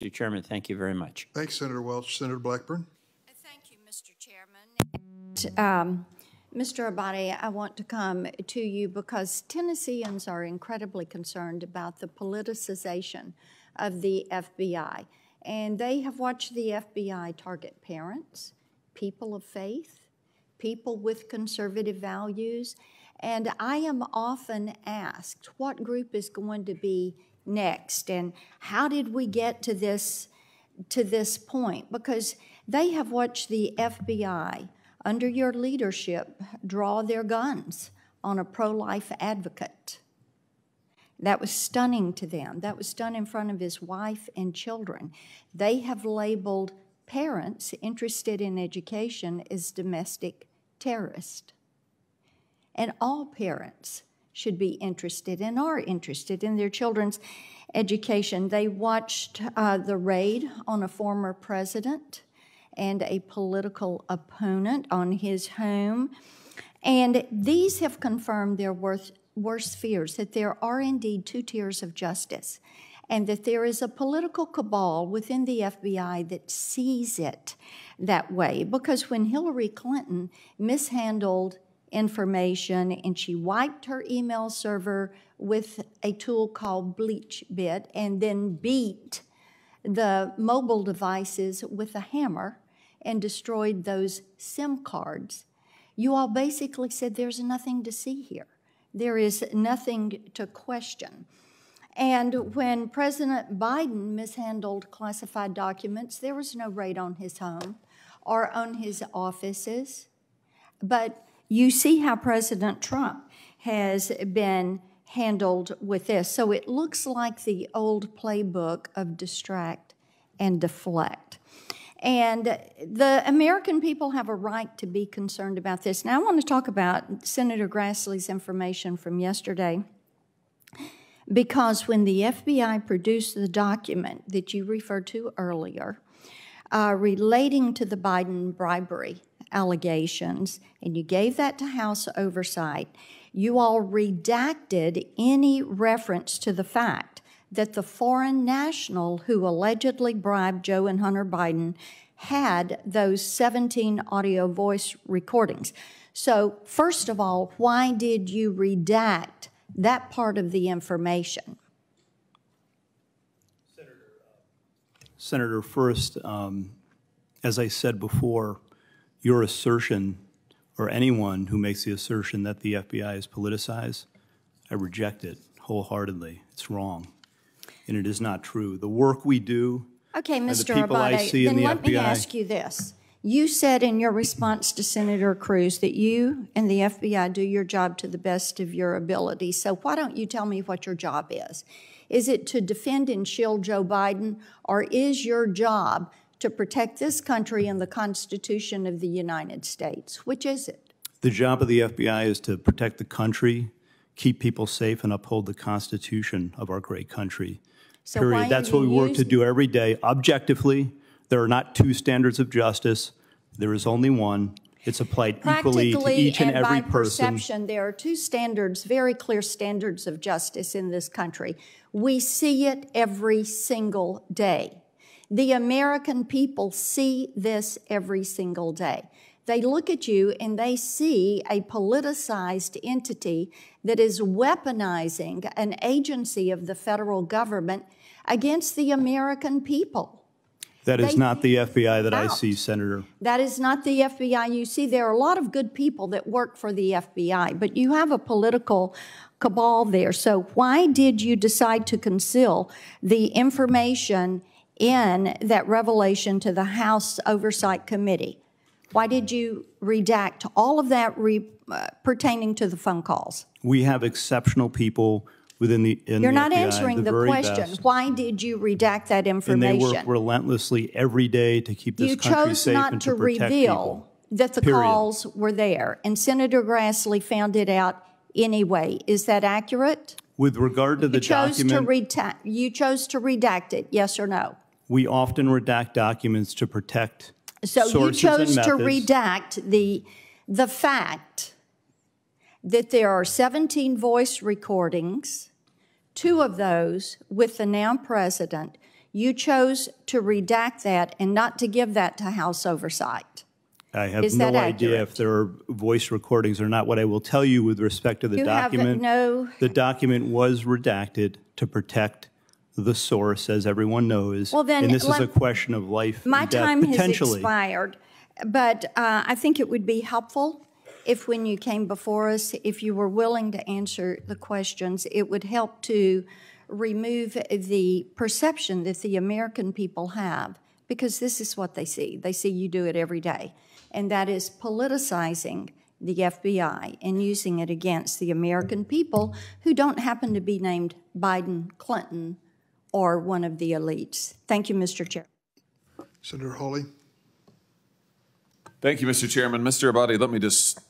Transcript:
Mr. Chairman, thank you very much. Thanks, Senator Welch. Senator Blackburn. Thank you, Mr. Chairman. And, um, Mr. Abadi, I want to come to you because Tennesseans are incredibly concerned about the politicization of the FBI. And they have watched the FBI target parents, people of faith, people with conservative values. And I am often asked what group is going to be next and how did we get to this to this point because they have watched the FBI under your leadership draw their guns on a pro-life advocate that was stunning to them that was done in front of his wife and children they have labeled parents interested in education as domestic terrorists, and all parents should be interested and are interested in their children's education. They watched uh, the raid on a former president and a political opponent on his home. And these have confirmed their worth, worst fears that there are indeed two tiers of justice and that there is a political cabal within the FBI that sees it that way. Because when Hillary Clinton mishandled information and she wiped her email server with a tool called BleachBit and then beat the mobile devices with a hammer and destroyed those SIM cards. You all basically said there's nothing to see here. There is nothing to question. And when President Biden mishandled classified documents, there was no raid on his home or on his offices. But you see how President Trump has been handled with this. So it looks like the old playbook of distract and deflect. And the American people have a right to be concerned about this. Now, I want to talk about Senator Grassley's information from yesterday because when the FBI produced the document that you referred to earlier uh, relating to the Biden bribery, allegations and you gave that to House Oversight, you all redacted any reference to the fact that the foreign national who allegedly bribed Joe and Hunter Biden had those 17 audio voice recordings. So, first of all, why did you redact that part of the information? Senator, uh, Senator first, um, as I said before, your assertion or anyone who makes the assertion that the FBI is politicized, I reject it wholeheartedly. It's wrong. And it is not true. The work we do, okay, Mr. the people Abate, I see in the FBI, then Let me ask you this. You said in your response to Senator Cruz that you and the FBI do your job to the best of your ability. So why don't you tell me what your job is? Is it to defend and shield Joe Biden, or is your job to protect this country and the Constitution of the United States. Which is it? The job of the FBI is to protect the country, keep people safe, and uphold the Constitution of our great country. So period. That's what we work to do every day. Objectively, there are not two standards of justice. There is only one. It's applied equally to each and, and every by person. Perception, there are two standards, very clear standards of justice in this country. We see it every single day. The American people see this every single day. They look at you and they see a politicized entity that is weaponizing an agency of the federal government against the American people. That is they not the FBI that out. I see, Senator. That is not the FBI you see. There are a lot of good people that work for the FBI, but you have a political cabal there. So why did you decide to conceal the information in that revelation to the House Oversight Committee? Why did you redact all of that re, uh, pertaining to the phone calls? We have exceptional people within the. You're the not FBI, answering the, the question. Best. Why did you redact that information? And they work relentlessly every day to keep this you country safe and to, to protect people. That the period. calls were there, and Senator Grassley found it out anyway. Is that accurate? With regard to you the chose document, to You chose to redact it. Yes or no? we often redact documents to protect. So you chose to redact the the fact that there are 17 voice recordings, two of those with the now president. You chose to redact that and not to give that to House oversight. I have Is no idea if there are voice recordings or not. What I will tell you with respect to the you document, no... the document was redacted to protect the source, as everyone knows. Well, then, and this is a question of life. My death, time has expired, but uh, I think it would be helpful if, when you came before us, if you were willing to answer the questions, it would help to remove the perception that the American people have, because this is what they see. They see you do it every day, and that is politicizing the FBI and using it against the American people who don't happen to be named Biden, Clinton, or one of the elites. Thank you, Mr. Chair. Senator Hawley. Thank you, Mr. Chairman. Mr. Abadi, let me just